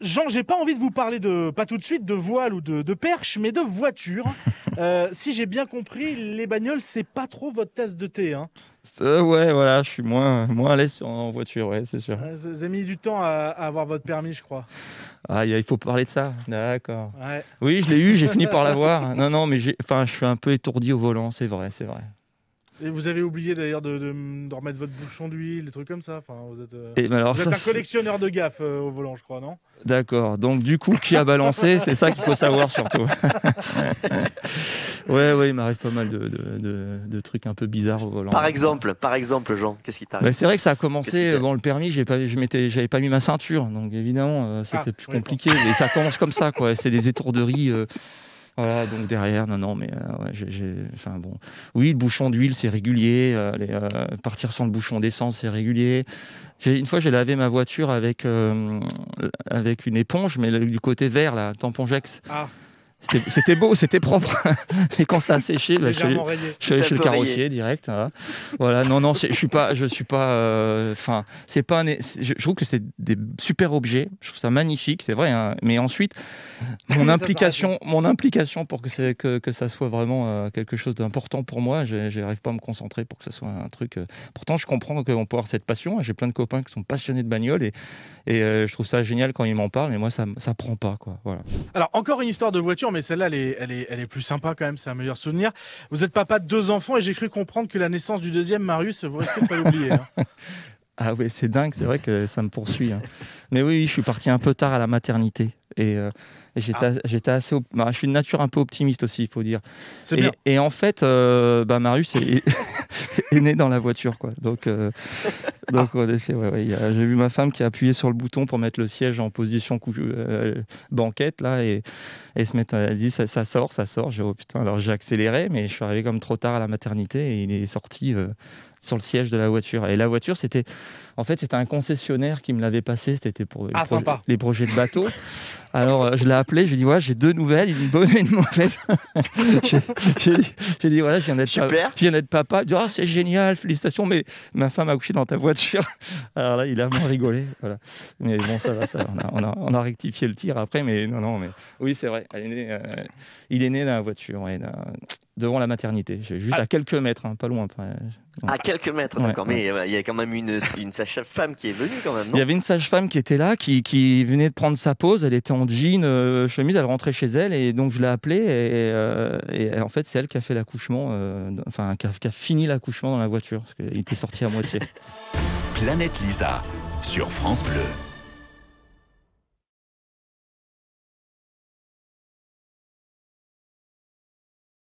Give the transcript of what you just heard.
Jean, j'ai pas envie de vous parler de, pas tout de suite, de voile ou de, perche, mais de voiture. Euh, si j'ai bien compris, les bagnoles, c'est pas trop votre tasse de thé. Hein. Euh, ouais, voilà, je suis moins, moins à l'aise en voiture, ouais, c'est sûr. Vous avez mis du temps à, avoir votre permis, je crois. Ah, il faut parler de ça. D'accord. Oui, je l'ai eu, j'ai fini par l'avoir. Non, non, mais enfin, je suis un peu étourdi au volant, c'est vrai, c'est vrai. Et vous avez oublié d'ailleurs de, remettre votre bouchon d'huile, des trucs comme ça. Enfin, vous êtes, euh, ben un collectionneur de gaffes euh, au volant, je crois, non D'accord. Donc du coup, qui a balancé C'est ça qu'il faut savoir surtout. ouais, oui il m'arrive pas mal de, trucs un peu bizarres au volant. Par exemple, par exemple, Jean, qu'est-ce qui t'arrive bah, C'est vrai que ça a commencé. Euh, bon, le permis, pas, je n'avais j'avais pas mis ma ceinture, donc évidemment, c'était ah, plus compliqué. Mais ça commence comme ça, quoi. C'est des étourderies. Voilà, donc derrière, non, non, mais euh, j'ai, enfin bon, oui, le bouchon d'huile c'est régulier, euh, euh, partir sans le bouchon d'essence c'est régulier. une fois j'ai lavé ma voiture avec avec une éponge, mais du côté vert là, tampon Ah. C'était beau, c'était propre. Et quand ça a séché, bah, je, suis allé, chez le carrossier direct. Voilà. non, non, je suis pas, je suis pas. Euh, enfin, c'est pas. je, trouve que c'est des super objets. Je trouve ça magnifique, c'est vrai. Hein. Mais ensuite, mon implication, mon implication pour que, que, que ça soit vraiment euh, quelque chose d'important pour moi, je n'arrive pas à me concentrer pour que ça soit un truc. Euh. Pourtant, je comprends qu'on peut avoir cette passion. J'ai plein de copains qui sont passionnés de bagnole et, et je trouve ça génial quand ils m'en parlent. Mais moi, ça, ça prend pas, quoi. Voilà. Alors encore une histoire de voiture mais celle-là, elle est, plus sympa quand même, c'est un meilleur souvenir. Vous êtes papa de deux enfants et j'ai cru comprendre que la naissance du deuxième, Marius, vous risquez de pas l'oublier. Hein. Ah oui, c'est dingue, c'est vrai que ça me poursuit. Hein. Mais oui, je suis parti un peu tard à la maternité. Et, euh, ah. j'étais assez. Bah, je suis de nature un peu optimiste aussi, il faut dire. Et, et, en fait, euh, bah, Marius est, né dans la voiture. Quoi. Donc, euh, donc, effet, ouais, oui, j'ai vu ma femme qui a appuyé sur le bouton pour mettre le siège en position euh, banquette, là, et, et se met elle dit ça, sort, ça sort. J'ai oh, putain, alors j'ai accéléré, mais je suis arrivé comme trop tard à la maternité et il est sorti euh, sur le siège de la voiture. Et la voiture, c'était en fait c'était un concessionnaire qui me l'avait passé. C'était pour les, ah, Projets, de bateau. Alors euh, je l'ai appelé, je ai dit ouais j'ai deux nouvelles, une bonne et une mauvaise. j'ai dit, voilà je viens d'être papa. Je viens d'être papa. oh, c'est génial, félicitations. Mais ma femme a couché dans ta voiture. Alors là il a vraiment rigolé. Voilà. Mais bon ça va, ça On, a, rectifié le tir après, mais non non mais oui c'est vrai. Est euh, il est né dans la voiture devant la maternité, juste ah. à quelques mètres, hein, pas loin. à quelques mètres, d'accord. Mais euh, il y a quand même une, sage-femme qui est venue quand même. il y avait une sage-femme qui était là, qui, venait de prendre sa pause. Elle était en jean, euh, chemise, elle rentrait chez elle et donc je l'ai appelée. Et, euh, en fait, c'est elle qui a fait l'accouchement, enfin, qui a, fini l'accouchement dans la voiture, parce qu'il était sorti à moitié. Planète Lisa sur France Bleu.